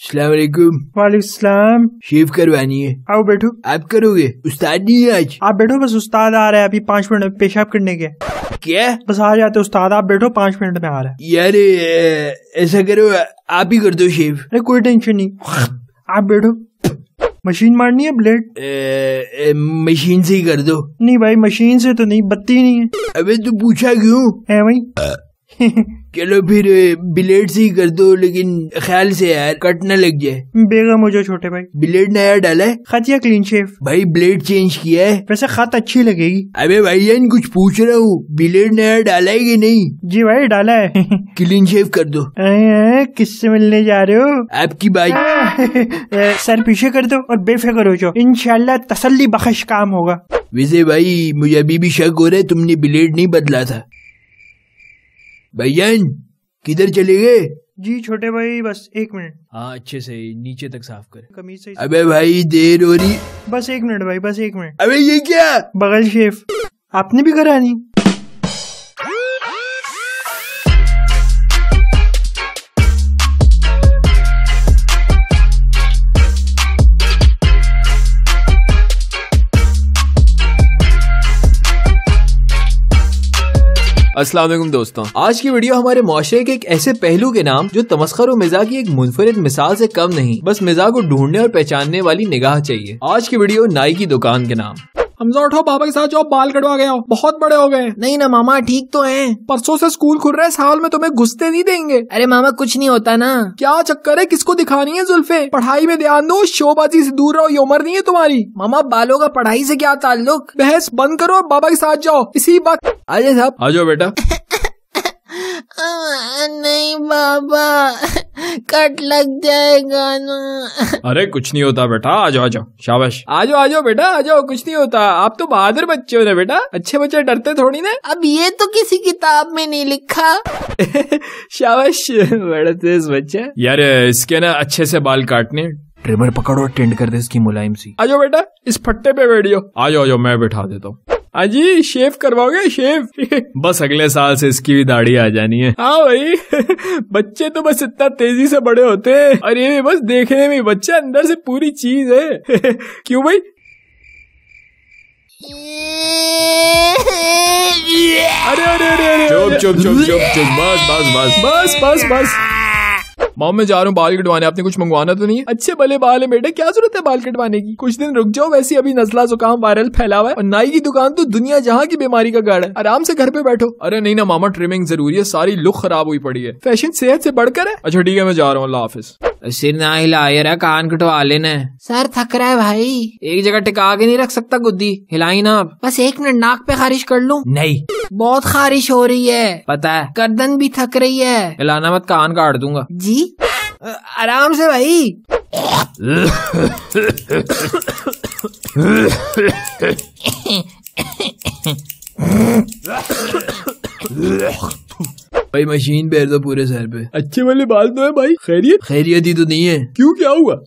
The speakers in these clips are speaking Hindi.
सलामकुम सलाम शेव करवानी है आओ बैठो आप करोगे उस्ताद नहीं आज आप बैठो बस उस्ताद आ रहे हैं अभी पाँच मिनट में पेशाब करने के क्या बस आ जाते उस्ताद आप बैठो पाँच मिनट में आ रहे हैं यार ऐसा करो आप ही कर दो शेव अरे कोई टेंशन नहीं आप बैठो मशीन मारनी है ब्लेड मशीन से ही कर दो नहीं भाई मशीन से तो नहीं बत्ती नहीं है अबे तू पूछा क्यों है भाई चलो फिर ब्लेड से ही कर दो लेकिन ख्याल से यार कट ना लग जाए बेगम हो जाओ छोटे भाई ब्लेड नया डाला है खत या क्लीन शेव भाई ब्लेड चेंज किया है वैसे खत अच्छी लगेगी अबे भाई यार कुछ पूछ रहा हूँ ब्लेड नया डाला है कि नहीं जी भाई डाला है क्लीन शेव कर दो किससे मिलने जा रहे हो आपकी बाई सर पीछे कर दो और बेफिक्र हो जाओ इनशाला तसली बख्श काम होगा विजय भाई मुझे अभी भी शक हो रहा है तुमने ब्लेड नहीं बदला था भैयन किधर चले गए जी छोटे भाई बस एक मिनट हाँ अच्छे से नीचे तक साफ कर कमी से अबे भाई देर हो रही बस एक मिनट भाई बस एक मिनट अबे ये क्या बगल शेफ आपने भी करानी असला दोस्तों आज की वीडियो हमारे माशरे के एक ऐसे पहलू के नाम जो तमस्कर और मिजाज की एक मुनफरद मिसाल से कम नहीं बस मिजाज को ढूंढने और पहचानने वाली निगाह चाहिए आज की वीडियो नाई की दुकान के नाम हमजा उठाओ बाबा के साथ जो बाल कटवा गया हो बहुत बड़े हो गए नहीं ना मामा ठीक तो है परसों से स्कूल खुल रहे साल में तुम्हें घुसते नहीं देंगे अरे मामा कुछ नहीं होता ना क्या चक्कर है किसको दिखानी है जुल्फे पढ़ाई में ध्यान दो शोबाजी से दूर रहो ये उम्र नहीं है तुम्हारी मामा बालों का पढ़ाई से क्या ताल्लुक बहस बंद करो बाबा के साथ जाओ इसी बात अजय साहब आ जाओ बेटा नहीं बाबा कट लग जाएगा ना अरे कुछ नहीं होता बेटा आ जाओ आ जाओ शाबाश आ जाओ आ जाओ बेटा आ जाओ कुछ नहीं होता आप तो बहादुर बच्चे हो ना बेटा अच्छे बच्चे डरते थोड़ी ना अब ये तो किसी किताब में नहीं लिखा शाबाश बड़ा तेज बच्चा यार इसके ना अच्छे से बाल काटने ट्रिमर पकड़ो और टेंड कर दे इसकी मुलायम सी आ जाओ बेटा इस फट्टे पे बैठियो आ जाओ आ जाओ मैं बैठा देता हूँ अजी शेव करवाओगे शेव बस अगले साल से इसकी भी दाढ़ी आ जानी है हाँ भाई बच्चे तो बस इतना तेजी से बड़े होते हैं और ये भी बस देखने में बच्चा अंदर से पूरी चीज है क्यों भाई अरे अरे अरे अरे चुप चुप चुप चुप बस बस बस बस बस बस माम मैं जा रहा हूँ बाल कटवाने आपने कुछ मंगवाना तो नहीं अच्छे भले बाल है बेटा क्या जरूरत है बाल कटवाने की कुछ दिन रुक जाओ वैसे अभी नजला जुकाम वायरल फैला हुआ है और नाई की दुकान तो दुनिया जहाँ की बीमारी का गाड़ है आराम से घर पे बैठो अरे नहीं ना मामा ट्रिमिंग जरूरी है सारी लुक खराब हुई पड़ी है फैशन सेहत से बढ़कर है अच्छा ठीक है मैं जा रहा हूँ अल्लाह हाफिज सिर ना हिलाए रहा कान कटवा लेना सर थक रहा है भाई एक जगह टिका के नहीं रख सकता गुद्दी हिलाई ना बस एक मिनट नाक पे खारिज कर लूँ नहीं बहुत खारिश हो रही है पता है गर्दन भी थक रही है लाना मत कान काट दूंगा जी आराम से भाई भाई मशीन बेर दो पूरे सर पे अच्छे वाले बाल तो है भाई खैरियत खैरियत ही तो नहीं है क्यों क्या हुआ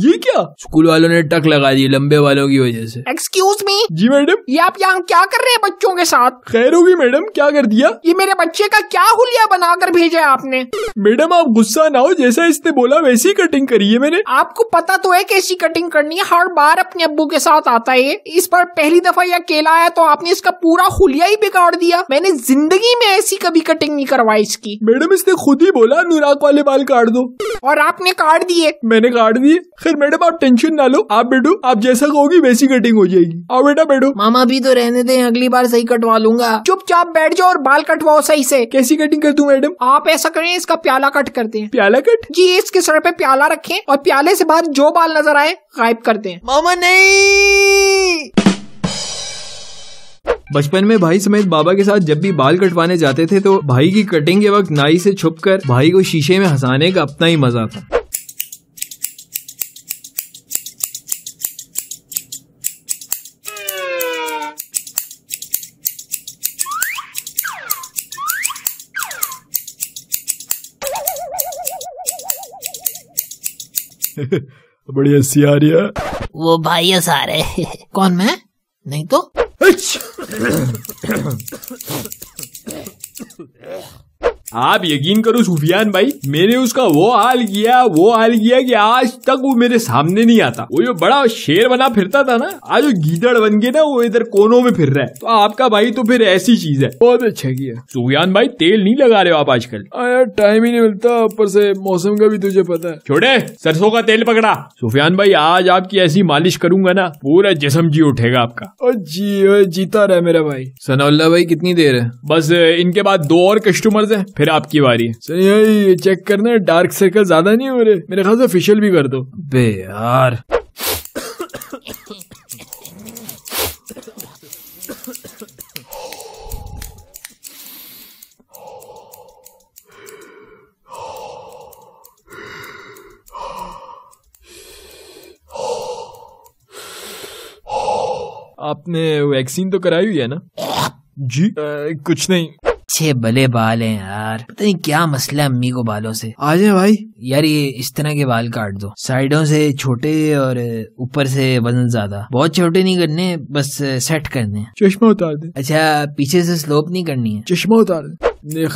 ये क्या स्कूल वालों ने टक लगा दी लंबे वालों की वजह से एक्सक्यूज मी जी मैडम ये आप यहाँ क्या कर रहे हैं बच्चों के साथ खैर होगी मैडम क्या कर दिया ये मेरे बच्चे का क्या हुलिया बनाकर भेजा है आपने मैडम आप गुस्सा ना हो जैसा इसने बोला वैसी कटिंग करी है मैंने आपको पता तो है कैसी कटिंग करनी है हर बार अपने अब्बू के साथ आता है इस बार पहली दफा यह अकेला आया तो आपने इसका पूरा हुलिया ही बिगाड़ दिया मैंने जिंदगी में ऐसी कभी कटिंग नहीं करवाई इसकी मैडम इसने खुद ही बोला अनुराग वाले बाल काट दो और आपने काट दिए मैंने काट दिए खैर मैडम आप टेंशन ना लो आप बेटो आप जैसा कहोगी वैसी कटिंग हो जाएगी आओ बेटा बैठो मामा भी तो रहने दे अगली बार सही कटवा लूंगा चुपचाप बैठ जाओ और बाल कटवाओ सही से कैसी कटिंग कर दू मैडम आप ऐसा करें इसका प्याला कट कर दें प्याला कट जी इसके सर पे प्याला रखें और प्याले से बाहर जो बाल नजर आए गायब कर दें मामा नहीं बचपन में भाई समेत बाबा के साथ जब भी बाल कटवाने जाते थे तो भाई की कटिंग के वक्त नाई से छुपकर भाई को शीशे में हंसाने का अपना ही मजा था बड़ी हंसी आ रही है वो भाई हंसा रहे कौन मैं नहीं तो अच्छा Ugh. आप यकीन करो सुफियान भाई मैंने उसका वो हाल किया वो हाल किया कि आज तक वो मेरे सामने नहीं आता वो जो बड़ा शेर बना फिरता था ना आज वो गीदड़ बन गया ना वो इधर कोनों में फिर रहा है तो आपका भाई तो फिर ऐसी चीज है बहुत अच्छा किया सुफियान भाई तेल नहीं लगा रहे हो आप आजकल हाँ यार टाइम ही नहीं मिलता ऊपर से मौसम का भी तुझे पता है छोड़े सरसों का तेल पकड़ा सुफियान भाई आज आपकी ऐसी मालिश करूंगा ना पूरा जिसम जी उठेगा आपका जी जीता रहे मेरा भाई सनाउल्ला भाई कितनी देर है बस इनके बाद दो और कस्टमर है फिर आपकी बारी है ये चेक करना डार्क सर्कल ज्यादा नहीं हो रहे मेरे ख्याल से फेशियल भी कर दो बे यार आपने वैक्सीन तो कराई हुई है ना जी आ, कुछ नहीं अच्छे भले बाल हैं यार पता नहीं क्या मसला है अम्मी को बालों से आ जाए भाई यार ये इस तरह के बाल काट दो साइडों से छोटे और ऊपर से वजन ज्यादा बहुत छोटे नहीं करने बस सेट करने चश्मा उतार दे अच्छा पीछे से स्लोप नहीं करनी है चश्मा उतार दे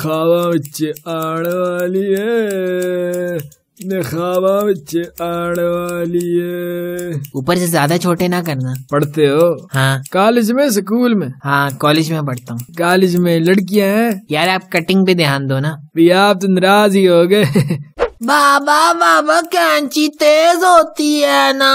वाली है ऊपर से ज्यादा छोटे ना करना पढ़ते हो हाँ कॉलेज में स्कूल में हाँ कॉलेज में पढ़ता हूँ कॉलेज में लड़कियाँ हैं यार आप कटिंग पे ध्यान दो ना भैया आप तो नाराज ही हो गए बाबा बाबा कैंची तेज होती है ना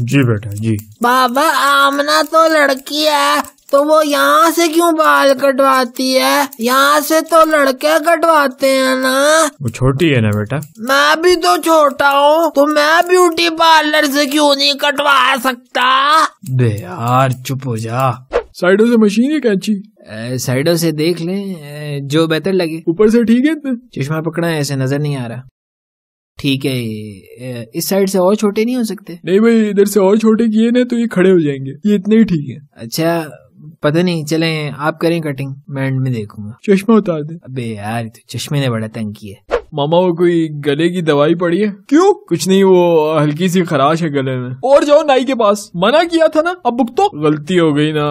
जी बेटा जी बाबा आमना तो लड़की है तो वो यहाँ से क्यों बाल कटवाती है यहाँ से तो लड़के कटवाते हैं ना वो छोटी है ना बेटा मैं भी तो छोटा हूँ तो मैं ब्यूटी पार्लर से क्यों नहीं कटवा सकता बे यार चुप हो जा साइडो से मशीन है कैची साइडो से देख ले जो बेहतर लगे ऊपर से ठीक है चश्मा पकड़ा है ऐसे नजर नहीं आ रहा ठीक है इस साइड से और छोटे नहीं हो सकते नहीं भाई इधर से और छोटे किए ना तो ये खड़े हो जाएंगे ये इतने ही ठीक है अच्छा पता नहीं चले आप करें कटिंग मैं एंड में देखूंगा चश्मा उतार दे अबे यार तो चश्मे ने बड़ा तंग किया मामा वो कोई गले की दवाई पड़ी है क्यों कुछ नहीं वो हल्की सी खराश है गले में और जाओ नाई के पास मना किया था ना अब बुक तो गलती हो गई ना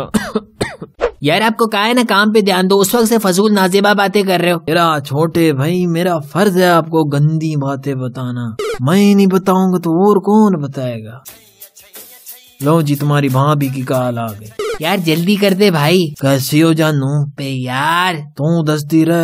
यार आपको कहा है ना काम पे ध्यान दो उस वक्त से फजूल नाजेबा बातें कर रहे हो मेरा छोटे भाई मेरा फर्ज है आपको गंदी बातें बताना मैं नहीं बताऊंगा तो और कौन बताएगा लो जी तुम्हारी भाभी की काल आ गई यार जल्दी कर दे भाई कैसी हो जानू पे यार तू दस दी रे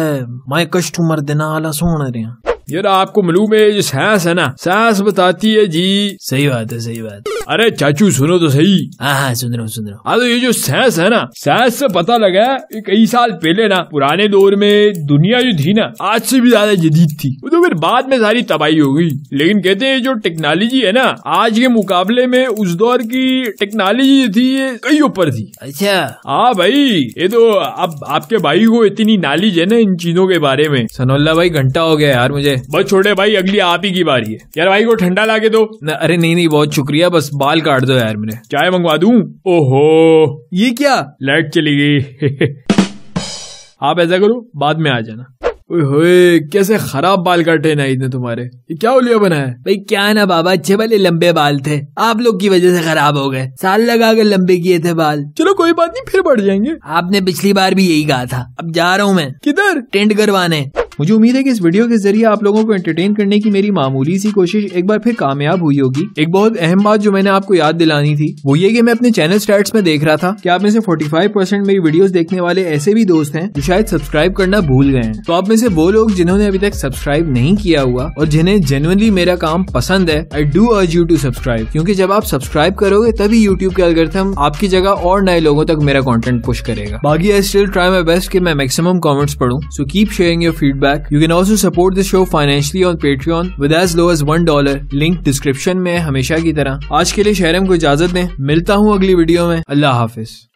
मैं कस्टमर देना आला सोने रहा यार आपको मालूम है जो सास है ना सास बताती है जी सही बात है सही बात अरे चाचू सुनो तो सही हाँ हाँ सुन रहा हूँ सुन रहा हूँ हाँ तो ये जो सास है ना सास से पता लगा है कई साल पहले ना पुराने दौर में दुनिया जो थी ना आज से भी ज्यादा जदीद थी तो फिर बाद में सारी तबाही हो गई लेकिन कहते हैं जो टेक्नोलॉजी है ना आज के मुकाबले में उस दौर की टेक्नोलॉजी थी ये कई ऊपर थी अच्छा हाँ भाई ये तो अब आपके भाई को इतनी नॉलेज है ना इन चीजों के बारे में सनोल्ला भाई घंटा हो गया यार मुझे दे बस छोटे भाई अगली आप ही की बारी है यार भाई को ठंडा लागे दो न, अरे नहीं नहीं बहुत शुक्रिया बस बाल काट दो यार मेरे चाय मंगवा दू ओहो ये क्या लाइट चली गई आप ऐसा करो बाद में आ जाना ओए कैसे खराब बाल काटे ना इसने तुम्हारे ये क्या उलिया बनाया भाई क्या ना बाबा अच्छे वाले लंबे बाल थे आप लोग की वजह से खराब हो गए साल लगा कर लंबे किए थे बाल चलो कोई बात नहीं फिर बढ़ जाएंगे आपने पिछली बार भी यही कहा था अब जा रहा हूँ मैं किधर टेंट करवाने मुझे उम्मीद है कि इस वीडियो के जरिए आप लोगों को एंटरटेन करने की मेरी मामूली सी कोशिश एक बार फिर कामयाब हुई होगी एक बहुत अहम बात जो मैंने आपको याद दिलानी थी वो ये कि मैं अपने चैनल स्टार्ट में देख रहा था कि आप में से 45% मेरी वीडियो देखने वाले ऐसे भी दोस्त हैं जो शायद सब्सक्राइब करना भूल गए हैं तो आप में से वो लोग जिन्होंने अभी तक सब्सक्राइब नहीं किया हुआ और जिन्हें जेनुअनली मेरा काम पसंद है I do urge you to subscribe क्यूँकी जब आप सब्सक्राइब करोगे तभी यूट्यूब के अलगर्थम आपकी जगह और नए लोगों तक मेरा कॉन्टेंट पुश करेगा बाकी I still try my best की मैं मैक्सिमम कॉमेंट्स पढ़ू so keep sharing your feedback feedback you can also support this show financially on Patreon with as low as one dollar link description में हमेशा की तरह आज के लिए शहर को इजाजत दें मिलता हूँ अगली वीडियो में अल्लाह हाफिज